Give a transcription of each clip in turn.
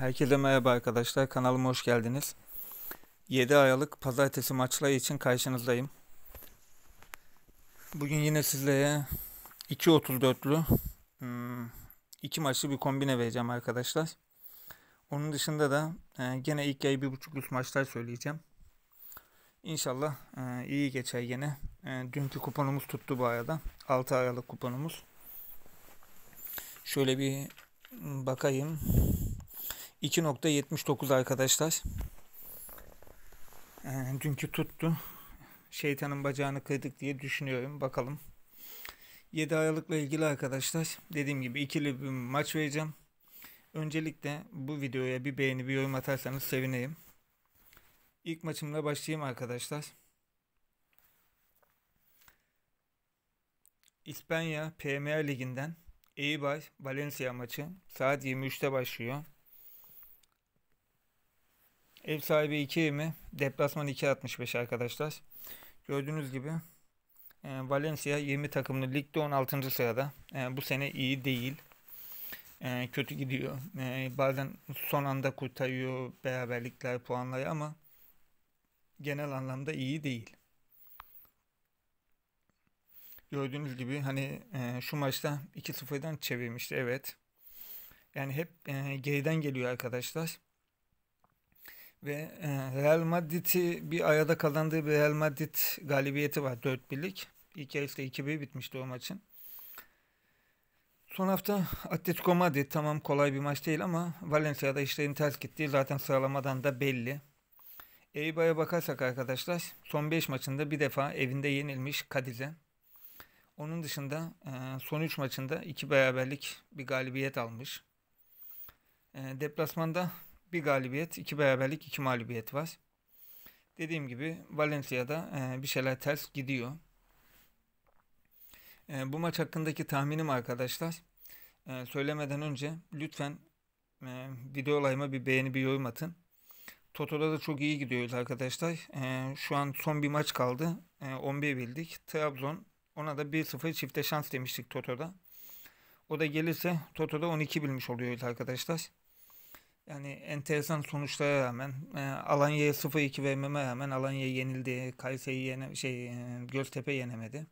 Herkese merhaba arkadaşlar. Kanalıma hoş geldiniz. 7 Aralık pazartesi maçları için karşınızdayım. Bugün yine sizlere 2.34'lü hmm, iki maçlı bir kombine vereceğim arkadaşlar. Onun dışında da e, gene ilk ay 1.5'lük maçlar söyleyeceğim. İnşallah e, iyi geçer yine. E, dünkü kuponumuz tuttu bu arada. 6 Aralık kuponumuz. Şöyle bir hmm, bakayım. 2.79 arkadaşlar. E, dünkü tuttu. Şeytanın bacağını kırdık diye düşünüyorum. Bakalım. 7 Aralık'la ilgili arkadaşlar dediğim gibi ikili bir maç vereceğim. Öncelikle bu videoya bir beğeni bir yorum atarsanız sevineyim. İlk maçımla başlayayım arkadaşlar. İspanya Premier Ligi'nden Eibar Valencia maçı saat 23'te başlıyor. Ev sahibi 2.20. Deplasman 2.65 arkadaşlar. Gördüğünüz gibi e, Valencia 20 takımlı ligde 16. sırada. E, bu sene iyi değil. E, kötü gidiyor. Bazen son anda kurtarıyor beraberlikler puanları ama genel anlamda iyi değil. Gördüğünüz gibi hani şu maçta 2-0'dan çevirmişti evet. Yani hep geriden geliyor arkadaşlar. Ve e, Real Madrid'i bir ayada kazandığı bir Real Madrid galibiyeti var 4 birlik İlk yarısı 2-1 bitmişti o maçın. Son hafta Atletico Madrid tamam kolay bir maç değil ama Valencia'da işlerin ters gitti zaten sıralamadan da belli. Eiba'ya bakarsak arkadaşlar son 5 maçında bir defa evinde yenilmiş Kadiz'e. Onun dışında e, son 3 maçında 2 beraberlik bir galibiyet almış. E, deplasmanda bir galibiyet, iki beraberlik, iki mağlubiyet var. Dediğim gibi Valencia'da e, bir şeyler ters gidiyor. E, bu maç hakkındaki tahminim arkadaşlar. E, söylemeden önce lütfen e, video olayıma bir beğeni bir yorum atın. Toto'da da çok iyi gidiyoruz arkadaşlar. E, şu an son bir maç kaldı. E, 11 bildik. Trabzon ona da 1-0 çifte şans demiştik Toto'da. O da gelirse Toto'da 12 bilmiş oluyoruz arkadaşlar. Yani enteresan sonuçlara rağmen e, Alanya'ya 0-2 vermeme rağmen Alanya yenildi. Kayseri yene, şey e, Göztepe yenemedi.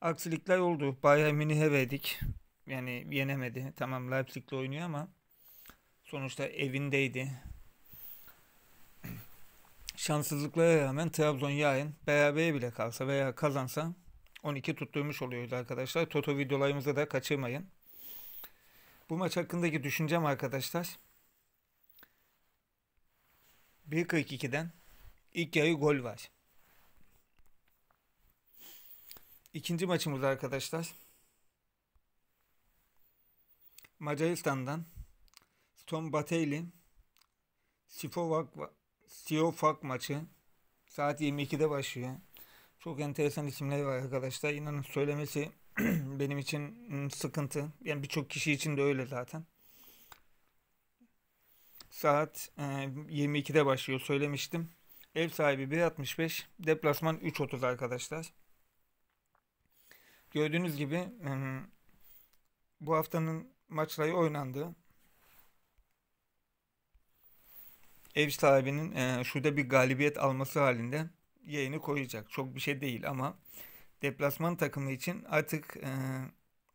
Aksilikler oldu. Bayern Münih'e verdik. Yani yenemedi. Tamam Leipzig'le oynuyor ama sonuçta evindeydi. Şanssızlıklara rağmen Trabzon yarın berabere bile kalsa veya kazansa 12 tutturmuş oluyordu arkadaşlar. Toto videolarımızı da kaçırmayın. Bu maç hakkındaki düşüncem arkadaşlar 1.42'den ilk yarı gol var. İkinci maçımız arkadaşlar. Macaristan'dan Stone Bateyli Sifovak, Siofak maçı saat 22'de başlıyor. Çok enteresan isimler var arkadaşlar. İnanın söylemesi benim için sıkıntı. Yani birçok kişi için de öyle zaten saat e, 22'de başlıyor söylemiştim. Ev sahibi 1.65, deplasman 3.30 arkadaşlar. Gördüğünüz gibi e, bu haftanın maçları oynandı. Ev sahibinin e, şurada bir galibiyet alması halinde yayını koyacak. Çok bir şey değil ama deplasman takımı için artık e,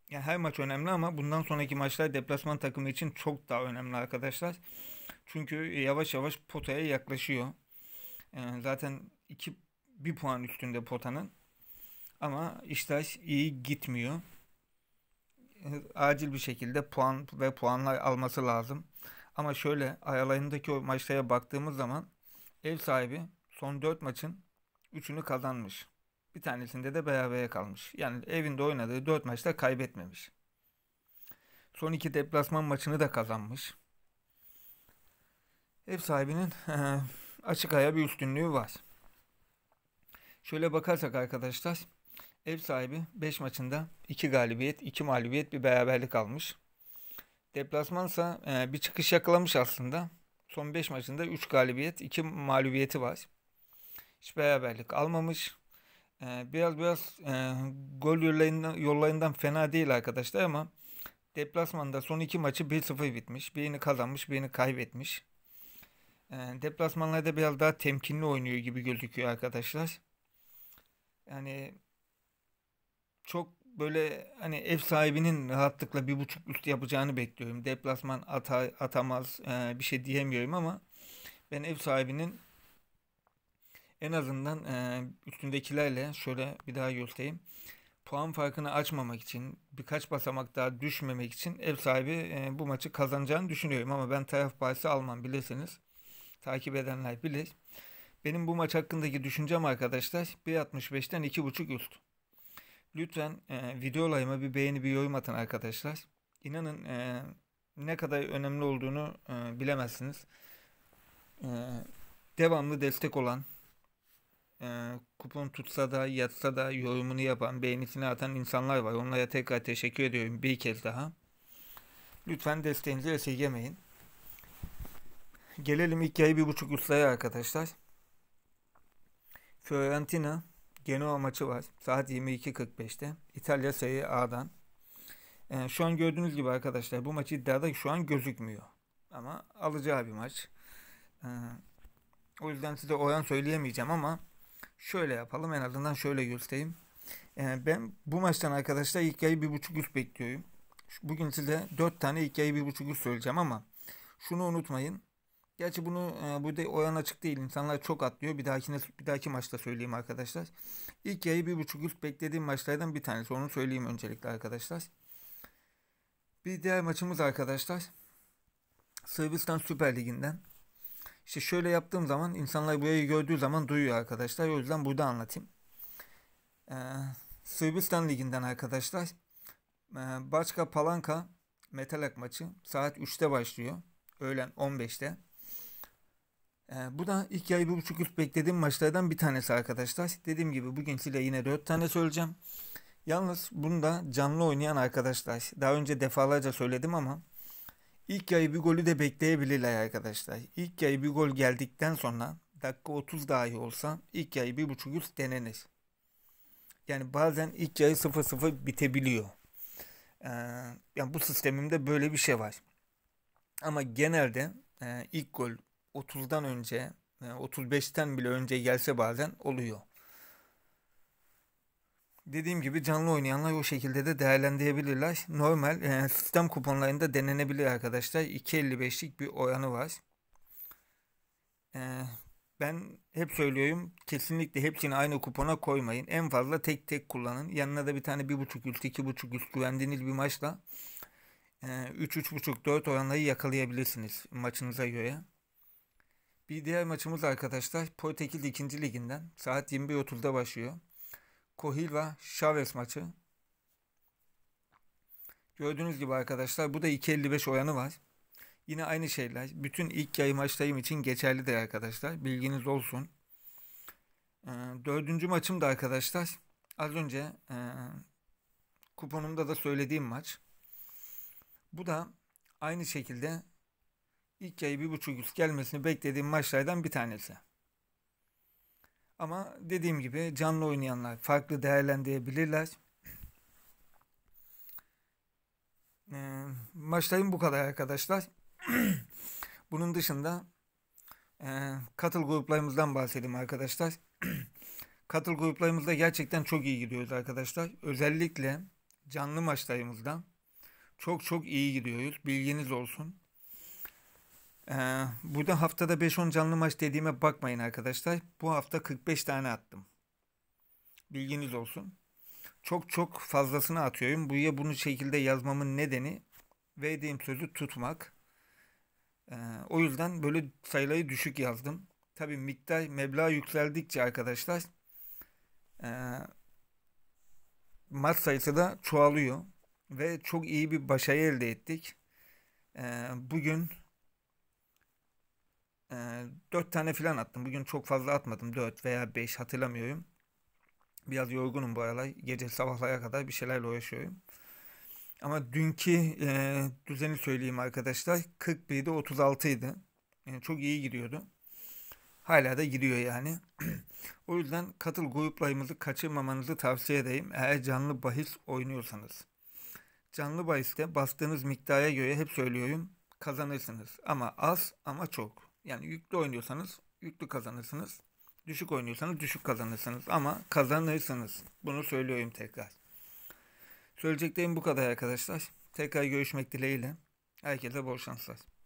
yani her maç önemli ama bundan sonraki maçlar deplasman takımı için çok daha önemli arkadaşlar. Çünkü yavaş yavaş potaya yaklaşıyor. Yani ee, zaten iki bir puan üstünde potanın. Ama işler iyi gitmiyor. Ee, acil bir şekilde puan ve puanlar alması lazım. Ama şöyle aralarındaki o maçlara baktığımız zaman ev sahibi son 4 maçın 3'ünü kazanmış. Bir tanesinde de berabere kalmış. Yani evinde oynadığı 4 maçta kaybetmemiş. Son iki deplasman maçını da kazanmış ev sahibinin açık aya bir üstünlüğü var. Şöyle bakarsak arkadaşlar ev sahibi 5 maçında 2 galibiyet 2 mağlubiyet bir beraberlik almış. Deplasmansa e, bir çıkış yakalamış aslında. Son 5 maçında 3 galibiyet 2 mağlubiyeti var. Hiç beraberlik almamış. biraz biraz gol yollarından, yollarından fena değil arkadaşlar ama deplasmanda son 2 maçı 1-0 bitmiş. Birini kazanmış birini kaybetmiş. Ee, deplasmanlarda biraz daha temkinli oynuyor gibi gözüküyor arkadaşlar. Yani çok böyle hani ev sahibinin rahatlıkla bir buçuk üst yapacağını bekliyorum. Deplasman ata, atamaz e, bir şey diyemiyorum ama ben ev sahibinin en azından e, üstündekilerle şöyle bir daha göstereyim. Puan farkını açmamak için birkaç basamak daha düşmemek için ev sahibi e, bu maçı kazanacağını düşünüyorum ama ben taraf bahisi almam bilirsiniz takip edenler bilir. Benim bu maç hakkındaki düşüncem arkadaşlar 1.65'ten 2.5 üst. Lütfen e, videolarıma bir beğeni bir yorum atın arkadaşlar. İnanın e, ne kadar önemli olduğunu e, bilemezsiniz. E, devamlı destek olan, e, kupon tutsa da yatsa da yorumunu yapan, beğenisini atan insanlar var. Onlara tekrar teşekkür ediyorum bir kez daha. Lütfen desteğinizi esirgemeyin. Gelelim ilk bir buçuk ustaya arkadaşlar. Fiorentina Genoa maçı var. Saat 22.45'te. İtalya Serie A'dan. Yani ee, şu an gördüğünüz gibi arkadaşlar bu maç iddiada şu an gözükmüyor. Ama alacağı bir maç. Ee, o yüzden size oran söyleyemeyeceğim ama şöyle yapalım en azından şöyle göstereyim. Ee, ben bu maçtan arkadaşlar ilk bir buçuk üst bekliyorum. Bugün size 4 tane ilk bir buçuk üst söyleyeceğim ama şunu unutmayın. Gerçi bunu e, burada oran açık değil. İnsanlar çok atlıyor. Bir dahaki bir dahaki maçta söyleyeyim arkadaşlar. İlk yarı bir buçuk üst beklediğim maçlardan bir tanesi. Onu söyleyeyim öncelikle arkadaşlar. Bir diğer maçımız arkadaşlar. Sırbistan Süper Ligi'nden. İşte şöyle yaptığım zaman insanlar burayı gördüğü zaman duyuyor arkadaşlar. O yüzden burada anlatayım. Ee, Sırbistan Ligi'nden arkadaşlar. Ee, Başka Palanka Metalak maçı saat 3'te başlıyor. Öğlen 15'te. E, bu da ilk ay bir buçuk yıl beklediğim maçlardan bir tanesi arkadaşlar. Dediğim gibi bugün size yine dört tane söyleyeceğim. Yalnız bunda canlı oynayan arkadaşlar. Daha önce defalarca söyledim ama ilk yayı bir golü de bekleyebilirler arkadaşlar. İlk yayı bir gol geldikten sonra dakika 30 dahi olsa ilk yayı bir buçuk yıl denenir. Yani bazen ilk yayı 0-0 bitebiliyor. Ee, yani bu sistemimde böyle bir şey var. Ama genelde e, ilk gol 30'dan önce, 35'ten bile önce gelse bazen oluyor. Dediğim gibi canlı oynayanlar o şekilde de değerlendirebilirler. Normal yani sistem kuponlarında denenebilir arkadaşlar. 2.55'lik bir oyanı var. Ee, ben hep söylüyorum kesinlikle hepsini aynı kupona koymayın. En fazla tek tek kullanın. Yanına da bir tane 1.5 üst 2.5 üst güvendiğiniz bir maçla 3-3.5-4 e, oranları yakalayabilirsiniz maçınıza göre. Bir diğer maçımız arkadaşlar Portekiz 2. Liginden saat 21.30'da başlıyor. Kohilva Chavez maçı. Gördüğünüz gibi arkadaşlar bu da 2.55 oyanı var. Yine aynı şeyler. Bütün ilk yayı maçlarım için geçerlidir arkadaşlar. Bilginiz olsun. E, dördüncü maçım da arkadaşlar az önce e, kuponumda da söylediğim maç. Bu da aynı şekilde İlk ayı bir buçuk üst gelmesini beklediğim maçlardan bir tanesi. Ama dediğim gibi canlı oynayanlar farklı değerlendirebilirler. E, maçlarım bu kadar arkadaşlar. Bunun dışında e, katıl gruplarımızdan bahsedeyim arkadaşlar. katıl gruplarımızda gerçekten çok iyi gidiyoruz arkadaşlar. Özellikle canlı maçlarımızdan çok çok iyi gidiyoruz. Bilginiz olsun. Ee, burada haftada 5-10 canlı maç dediğime bakmayın arkadaşlar. Bu hafta 45 tane attım. Bilginiz olsun. Çok çok fazlasını atıyorum. Buraya bunu şekilde yazmamın nedeni verdiğim sözü tutmak. Ee, o yüzden böyle sayıları düşük yazdım. Tabi miktar meblağ yükseldikçe arkadaşlar e, maç sayısı da çoğalıyor. Ve çok iyi bir başarı elde ettik. Ee, bugün e, 4 tane falan attım. Bugün çok fazla atmadım. 4 veya 5 hatırlamıyorum. Biraz yorgunum bu aralar. Gece sabahlara kadar bir şeylerle uğraşıyorum. Ama dünkü e, düzeni söyleyeyim arkadaşlar. 41'de 36 idi. Yani çok iyi gidiyordu. Hala da gidiyor yani. o yüzden katıl gruplarımızı kaçırmamanızı tavsiye edeyim. Eğer canlı bahis oynuyorsanız. Canlı bahiste bastığınız miktara göre hep söylüyorum kazanırsınız. Ama az ama çok. Yani yüklü oynuyorsanız yüklü kazanırsınız. Düşük oynuyorsanız düşük kazanırsınız ama kazanırsınız. Bunu söylüyorum tekrar. Söyleyeceklerim bu kadar arkadaşlar. Tekrar görüşmek dileğiyle. Herkese bol şanslar.